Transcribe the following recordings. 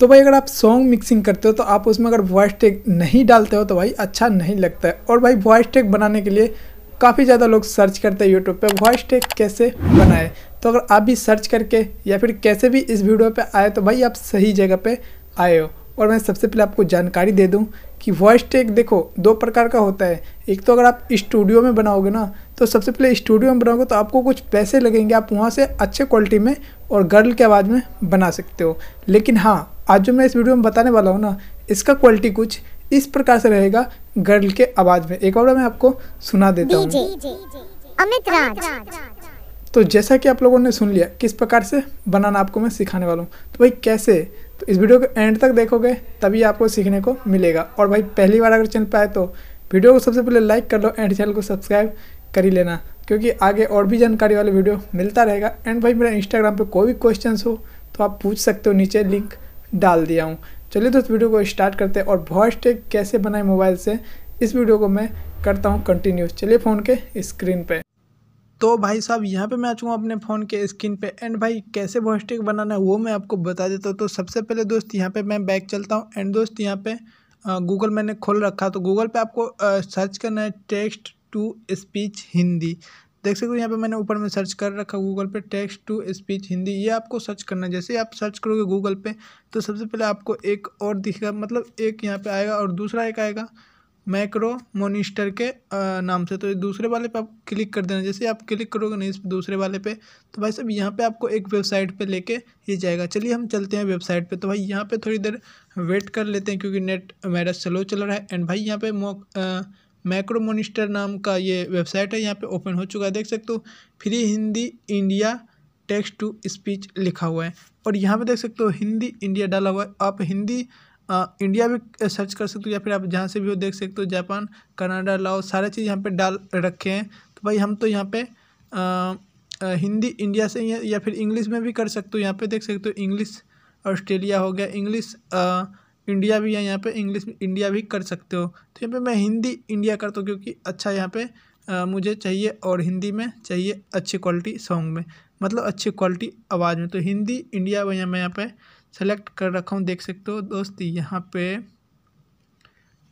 तो भाई अगर आप सॉन्ग मिक्सिंग करते हो तो आप उसमें अगर वॉइस टैग नहीं डालते हो तो भाई अच्छा नहीं लगता है और भाई वॉइस टैग बनाने के लिए काफ़ी ज़्यादा लोग सर्च करते हैं यूट्यूब पे वॉइस टैग कैसे बनाए तो अगर आप भी सर्च करके या फिर कैसे भी इस वीडियो पे आए तो भाई आप सही जगह पे आए हो और मैं सबसे पहले आपको जानकारी दे दूँ कि वॉइस टैग देखो दो प्रकार का होता है एक तो अगर आप स्टूडियो में बनाओगे ना तो सबसे पहले स्टूडियो में बनाओगे तो आपको कुछ पैसे लगेंगे आप वहाँ से अच्छे क्वालिटी में और गर्ल के आवाज़ में बना सकते हो लेकिन हाँ आज जो मैं इस वीडियो में बताने वाला हूँ ना इसका क्वालिटी कुछ इस प्रकार से रहेगा गर्ल के आवाज़ में एक बार मैं आपको सुना देता हूँ तो जैसा कि आप लोगों ने सुन लिया किस प्रकार से बनाना आपको मैं सिखाने वाला हूँ तो भाई कैसे तो इस वीडियो के एंड तक देखोगे तभी आपको सीखने को मिलेगा और भाई पहली बार अगर चैनल पर आए तो वीडियो को सबसे पहले लाइक कर लो एंड चैनल को सब्सक्राइब कर ही लेना क्योंकि आगे और भी जानकारी वाले वीडियो मिलता रहेगा एंड भाई मेरा इंस्टाग्राम पे कोई भी क्वेश्चन हो तो आप पूछ सकते हो नीचे लिंक डाल दिया हूँ चलिए तो इस वीडियो को स्टार्ट करते हैं और वॉइस टेक कैसे बनाए मोबाइल से इस वीडियो को मैं करता हूँ कंटिन्यू चलिए फ़ोन के स्क्रीन पर तो भाई साहब यहाँ पे मैं आ चुका हूँ अपने फ़ोन के स्क्रीन पे एंड भाई कैसे वॉइस बनाना है वो मैं आपको बता देता हूँ तो सबसे पहले दोस्त यहाँ पे मैं बैक चलता हूँ एंड दोस्त यहाँ पे गूगल मैंने खोल रखा तो गूगल पे आपको सर्च करना है टेक्स्ट टू स्पीच हिंदी देख सकते हो यहाँ पे मैंने ऊपर में सर्च कर रखा गूगल पे टेक्स्ट टू स्पीच हिंदी ये आपको सर्च करना है जैसे आप सर्च करोगे गूगल पे तो सबसे पहले आपको एक और दिखेगा मतलब एक यहाँ पे आएगा और दूसरा एक आएगा मैक्रो मोनिस्टर के नाम से तो दूसरे वाले पे आप क्लिक कर देना जैसे आप क्लिक करोगे नहीं इस दूसरे वाले पे तो भाई साहब यहाँ पे आपको एक वेबसाइट पे लेके ये जाएगा चलिए हम चलते हैं वेबसाइट पे तो भाई यहाँ पे थोड़ी देर वेट कर लेते हैं क्योंकि नेट मेरा स्लो चल रहा है एंड भाई यहाँ पे मोक मैक्रो मोनिस्टर नाम का ये वेबसाइट है यहाँ पे ओपन हो चुका है देख सकते हो free Hindi India text to speech लिखा हुआ है और यहाँ पे देख सकते हो हिंदी इंडिया डाला हुआ है आप हिंदी आ, इंडिया भी सर्च कर सकते हो या फिर आप जहाँ से भी हो देख सकते हो जापान कनाडा लाओ सारे चीज़ यहाँ पर डाल रखे हैं तो भाई हम तो यहाँ पर हिंदी इंडिया से या, फिर इंग्लिश में भी कर सकते हो यहाँ पर देख सकते हो इंग्लिश ऑस्ट्रेलिया हो गया इंग्लिश इंडिया भी है यहाँ पे इंग्लिश इंडिया भी कर सकते हो तो यहाँ पे मैं हिंदी इंडिया करता हूँ क्योंकि अच्छा यहाँ पे आ, मुझे चाहिए और हिंदी में चाहिए अच्छी क्वालिटी सॉन्ग में मतलब अच्छी क्वालिटी आवाज़ में तो हिंदी इंडिया में मैं यहाँ पे सेलेक्ट कर रखा हूँ देख सकते हो दोस्त यहाँ पे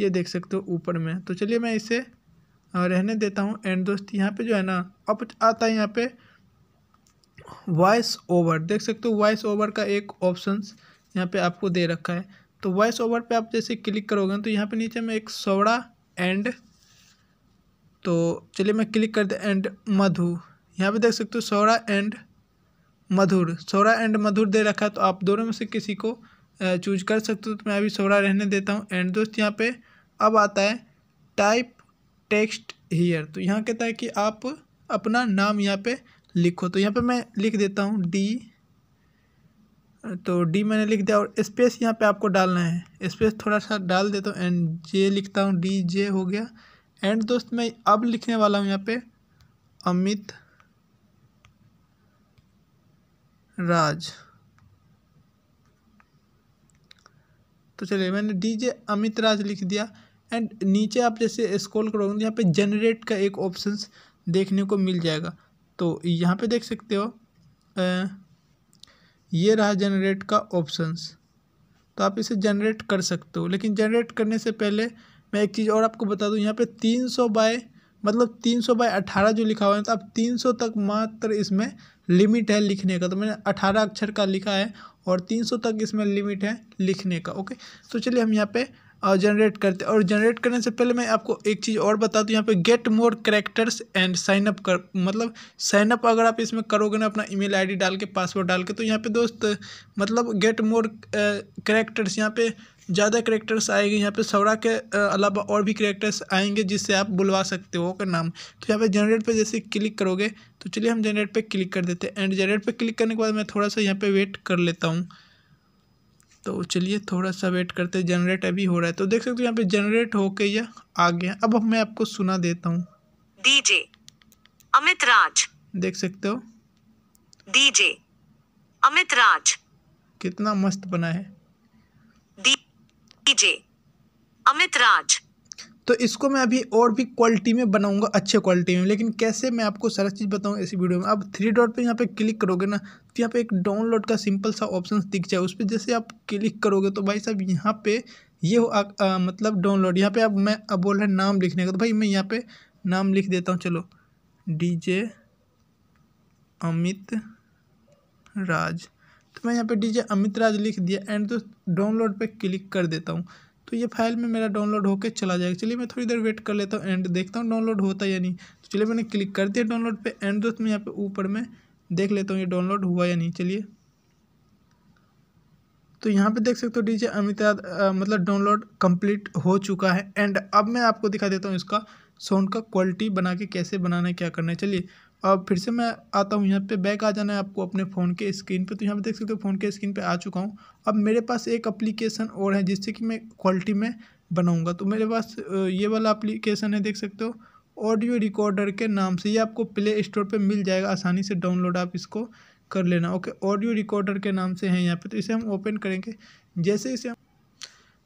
ये देख सकते हो ऊपर में तो चलिए मैं इसे रहने देता हूँ एंड दोस्त यहाँ पर जो है ना अब आता है यहाँ पर वॉइस ओवर देख सकते हो वॉइस ओवर का एक ऑप्शन यहाँ पर आपको दे रखा है तो वॉइस ओवर पे आप जैसे क्लिक करोगे तो यहाँ पे नीचे में एक सौड़ा एंड तो चलिए मैं क्लिक कर दिया एंड मधु यहाँ पे देख सकते हो सौड़ा एंड मधुर सौड़ा एंड मधुर दे रखा है तो आप दोनों में से किसी को चूज कर सकते हो तो मैं अभी सौड़ा रहने देता हूँ एंड दोस्त यहाँ पर अब आता है टाइप टेक्स्ट हीयर तो यहाँ कहता है कि आप अपना नाम यहाँ पर लिखो तो यहाँ पे मैं लिख देता हूँ डी तो डी मैंने लिख दिया और स्पेस यहाँ पे आपको डालना है स्पेस थोड़ा सा डाल देता हूँ एंड जे लिखता हूँ डी जे हो गया एंड दोस्त मैं अब लिखने वाला हूँ यहाँ पे अमित राज तो चलिए मैंने डी जे अमित राज लिख दिया एंड नीचे आप जैसे स्क्रॉल करोगे यहाँ पे जनरेट का एक ऑप्शन देखने को मिल जाएगा तो यहाँ पे देख सकते हो आ, ये रहा जनरेट का ऑप्शंस तो आप इसे जनरेट कर सकते हो लेकिन जनरेट करने से पहले मैं एक चीज़ और आपको बता दूं यहाँ पे 300 बाय मतलब 300 बाय अठारह जो लिखा हुआ है तो आप 300 तक मात्र इसमें लिमिट है लिखने का तो मैंने 18 अक्षर का लिखा है और 300 तक इसमें लिमिट है लिखने का ओके तो चलिए हम यहाँ पर जनरेट करते और जनरेट करने से पहले मैं आपको एक चीज़ और बता दूँ यहाँ पे get more characters and sign up कर मतलब साइन अप अगर आप इसमें करोगे ना अपना ईमेल आईडी डाल के पासवर्ड डाल के तो यहाँ पे दोस्त मतलब गेट मोर करेक्टर्स यहाँ पे ज़्यादा करेक्टर्स आएंगे यहाँ पे सौरा के अलावा और भी करेक्टर्स आएंगे जिससे आप बुलवा सकते हो का नाम तो यहाँ पे जनरेट पे जैसे क्लिक करोगे तो चलिए हम जनरेट पे क्लिक कर देते हैं एंड जनरेट पे क्लिक करने के बाद मैं थोड़ा सा यहाँ पे वेट कर लेता हूँ तो चलिए थोड़ा सा वेट करते जनरेट अभी हो रहा है तो देख सकते हो यहाँ पे जनरेट होके यह आ गया अब मैं आपको सुना देता हूँ डीजे अमित राज देख सकते हो डीजे अमित राज कितना मस्त बना है डीजे अमित राज तो इसको मैं अभी और भी क्वालिटी में बनाऊंगा अच्छे क्वालिटी में लेकिन कैसे मैं आपको सारा चीज़ बताऊँगा इसी वीडियो में आप थ्री डॉट पर यहाँ पर क्लिक करोगे ना तो यहाँ पर एक डाउनलोड का सिंपल सा ऑप्शन दिख जाए उस पर जैसे आप क्लिक करोगे तो भाई साहब यहाँ पे ये हो आ, आ, मतलब डाउनलोड यहाँ पे आप मैं अब बोल रहे हैं नाम लिखने का तो भाई मैं यहाँ पे नाम लिख देता हूँ चलो जे अमित राज तो मैं यहाँ पे डीजे अमित राज लिख दिया एंड तो डाउनलोड पे क्लिक कर देता हूँ तो ये फाइल में मेरा डाउनलोड होकर चला जाएगा चलिए मैं थोड़ी देर वेट कर लेता हूँ एंड देखता हूँ डाउनलोड होता है या नहीं तो चलिए मैंने क्लिक कर दिया डाउनलोड पर एंड दोस्त मैं यहाँ पर ऊपर में देख लेता हूँ ये डाउनलोड हुआ या नहीं चलिए तो यहाँ पे देख सकते हो डीजे अमिताभ मतलब डाउनलोड कंप्लीट हो चुका है एंड अब मैं आपको दिखा देता हूँ इसका साउंड का क्वालिटी बना के कैसे बनाना है क्या करना है चलिए अब फिर से मैं आता हूँ यहाँ पे बैक आ जाना है आपको अपने फ़ोन के स्क्रीन पे तो यहाँ पे देख सकते हो फ़ोन के स्क्रीन पे आ चुका हूँ अब मेरे पास एक अप्लीकेशन और है जिससे कि मैं क्वालिटी में बनाऊँगा तो मेरे पास ये वाला अप्लीकेशन है देख सकते हो ऑडियो रिकॉर्डर के नाम से ये आपको प्ले स्टोर पर मिल जाएगा आसानी से डाउनलोड आप इसको कर लेना ओके ऑडियो रिकॉर्डर के नाम से है यहाँ पर तो इसे हम ओपन करेंगे जैसे इसे हम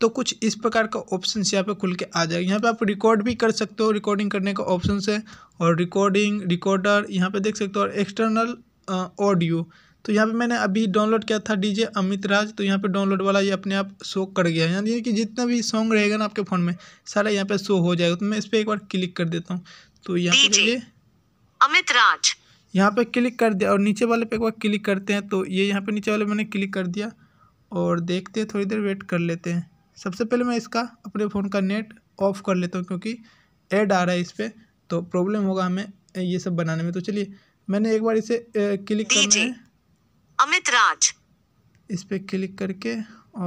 तो कुछ इस प्रकार का ऑप्शन यहाँ पे खुल के आ जाएगा यहाँ पे आप रिकॉर्ड भी कर सकते हो रिकॉर्डिंग करने का ऑप्शन है और रिकॉर्डिंग रिकॉर्डर यहाँ पे देख सकते हो और एक्सटर्नल ऑडियो तो यहाँ पे मैंने अभी डाउनलोड किया था डीजे अमित राज तो यहाँ पे डाउनलोड वाला ये अपने आप शो कर गया यानी कि जितना भी सॉन्ग रहेगा ना आपके फ़ोन में सारा यहाँ पे शो हो जाएगा तो मैं इस पर एक बार क्लिक कर देता हूँ तो यहाँ पे ये अमित राज यहाँ पे क्लिक कर दिया और नीचे वाले पे एक बार क्लिक करते हैं तो ये यहाँ पे नीचे वाले मैंने क्लिक कर दिया और देखते हैं थोड़ी देर वेट कर लेते हैं सबसे पहले मैं इसका अपने फ़ोन का नेट ऑफ़ कर लेता हूँ क्योंकि एड आ रहा है इस पर तो प्रॉब्लम होगा हमें ये सब बनाने में तो चलिए मैंने एक बार इसे क्लिक करना है अमित राज इस पर क्लिक करके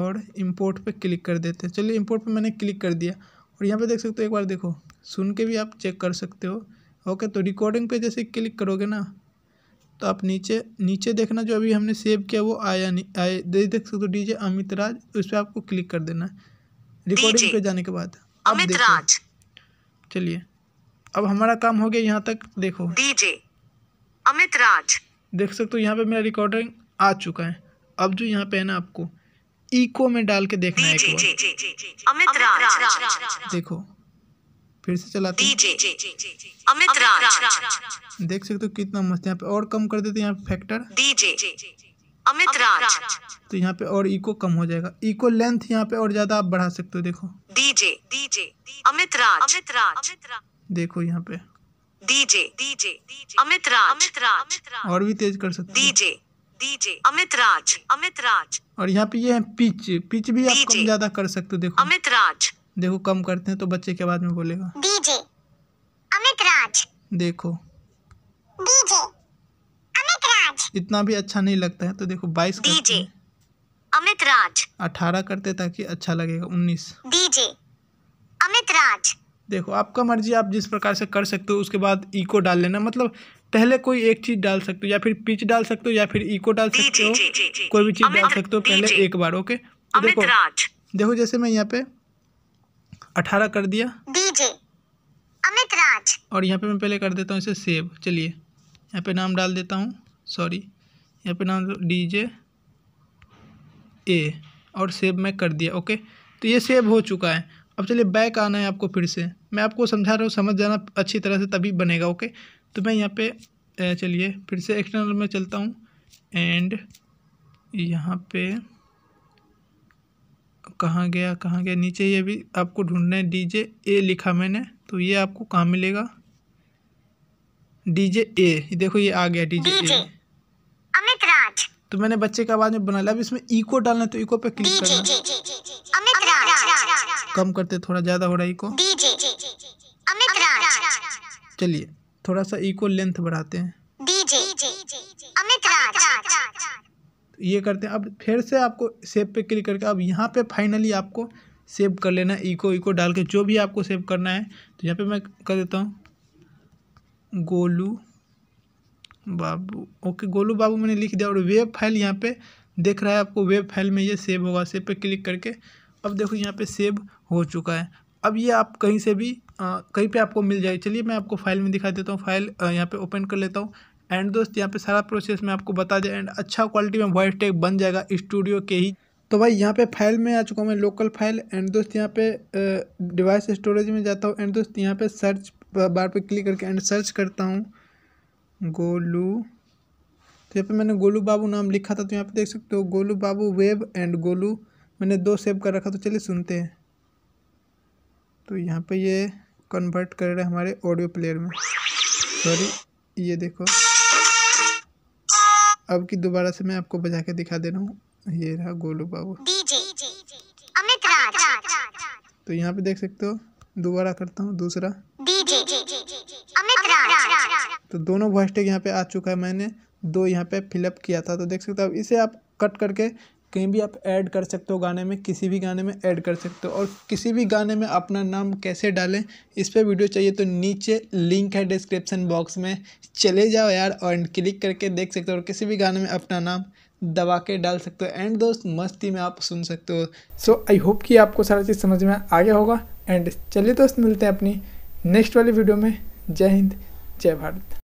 और इम्पोर्ट पे क्लिक कर देते हैं चलिए इम्पोर्ट पे मैंने क्लिक कर दिया और यहाँ पे देख सकते हो एक बार देखो सुन के भी आप चेक कर सकते हो ओके तो रिकॉर्डिंग पे जैसे क्लिक करोगे ना तो आप नीचे नीचे देखना जो अभी हमने सेव किया वो आया नहीं आया देख सकते हो डीजे अमित राज उस पर आपको क्लिक कर देना है रिकॉर्डिंग पे जाने के बाद अब देखो चलिए अब हमारा काम हो गया यहाँ तक देखो डीजे अमित राज देख सकते हो यहाँ पे मेरा रिकॉर्डिंग आ चुका है अब जो यहाँ पे है ना आपको इको में डाल के देखना है एक बार देखो फिर से चलाते अमित राज देख सकते हो कितना मस्त यहाँ पे और कम कर देते यहाँ पे फैक्टर अमित राज तो यहाँ पे और इको कम हो जाएगा इको लेंथ यहाँ पे और ज्यादा आप बढ़ा सकते हो देखो डीजे डीजे अमित राज अमित राज देखो यहाँ पे डीजे डीजे अमित राज अमित राज और भी तेज कर सकते डीजे डीजे अमित राज अमित राज और यहाँ पे ये है पिच पिच भी आप कम ज्यादा कर सकते हो देखो अमित राज देखो कम करते हैं तो बच्चे के बाद में बोलेगा डीजे अमित राज देखो डीजे अमित राज इतना भी अच्छा नहीं लगता है तो देखो बाईस डीजे अमित राज अठारह करते ताकि अच्छा लगेगा उन्नीस डीजे अमित राज देखो आपका मर्जी आप जिस प्रकार से कर सकते हो उसके बाद इको डाल लेना मतलब पहले कोई एक चीज़ डाल सकते हो या फिर पिच डाल सकते हो या फिर इको डाल सकते हो कोई भी चीज़ डाल सकते हो पहले एक बार ओके तो देखो देखो जैसे मैं यहाँ पे अठारह कर दिया डीजे अमित राज और यहाँ पे मैं पहले कर देता हूँ इसे सेव चलिए यहाँ पे नाम डाल देता हूँ सॉरी यहाँ पे नाम डी जे ए और सेव मैं कर दिया ओके तो ये सेव हो चुका है अब चलिए बैक आना है आपको फिर से मैं आपको समझा रहा हूँ समझ जाना अच्छी तरह से तभी बनेगा ओके तो मैं यहाँ पे चलिए फिर से एक्सटर्नल में चलता हूँ एंड यहाँ पे कहाँ गया कहाँ गया नीचे ये भी आपको ढूंढना है डी जे ए लिखा मैंने तो ये आपको कहाँ मिलेगा डी जे ए देखो ये आ गया डी जे ए अमित राज तो मैंने बच्चे का आवाज़ में बना लिया अब इसमें इको डालना है तो इको पे क्लिक करना अमित राज कम करते थोड़ा ज़्यादा हो रहा है इको अमित राज चलिए थोड़ा सा इको लेंथ बढ़ाते हैं ये करते हैं अब फिर से आपको सेव पे क्लिक करके अब यहाँ पे फाइनली आपको सेव कर लेना है इको इको डाल के जो भी आपको सेव करना है तो यहाँ पे मैं कर देता हूँ गोलू बाबू ओके गोलू बाबू मैंने लिख दिया और वेब फाइल यहाँ पे देख रहा है आपको वेब फाइल में ये सेव होगा सेव पे क्लिक करके अब देखो यहाँ पे सेव हो चुका है अब ये आप कहीं से भी आ, कहीं पे आपको मिल जाए चलिए मैं आपको फाइल में दिखा देता हूँ फाइल यहाँ पे ओपन कर लेता हूँ एंड दोस्त यहाँ पे सारा प्रोसेस मैं आपको बता दें एंड अच्छा क्वालिटी में वॉइस टैग बन जाएगा स्टूडियो के ही तो भाई यहाँ पे फाइल में आ चुका हूँ मैं लोकल फाइल एंड दोस्त यहाँ पे डिवाइस स्टोरेज में जाता हूँ एंड दोस्त यहाँ पे सर्च बार पे क्लिक करके एंड सर्च करता हूँ गोलू तो यहाँ पे मैंने गोलू बाबू नाम लिखा था तो यहाँ पे देख सकते हो गोलू बाबू वेब एंड गोलू मैंने दो सेव कर रखा तो चलिए सुनते हैं तो यहाँ पर ये कन्वर्ट कर रहे हैं हमारे ऑडियो प्लेयर में सॉरी ये देखो अब की दोबारा से मैं आपको बजा के दिखा दे रहा हूँ ये रहा गोलू बाबू तो यहाँ पे देख सकते हो दोबारा करता हूँ दूसरा तो दोनों वॉइस टैग यहाँ पे आ चुका है मैंने दो यहाँ पे फिलअप किया था तो देख सकते हो अब इसे आप कट करके कहीं भी आप ऐड कर सकते हो गाने में किसी भी गाने में ऐड कर सकते हो और किसी भी गाने में अपना नाम कैसे डालें इस पर वीडियो चाहिए तो नीचे लिंक है डिस्क्रिप्शन बॉक्स में चले जाओ यार और क्लिक करके देख सकते हो और किसी भी गाने में अपना नाम दबा के डाल सकते हो एंड दोस्त मस्ती में आप सुन सकते हो सो आई होप कि आपको सारा चीज़ समझ में आ गया होगा एंड चलिए दोस्त मिलते हैं अपनी नेक्स्ट वाली वीडियो में जय हिंद जय भारत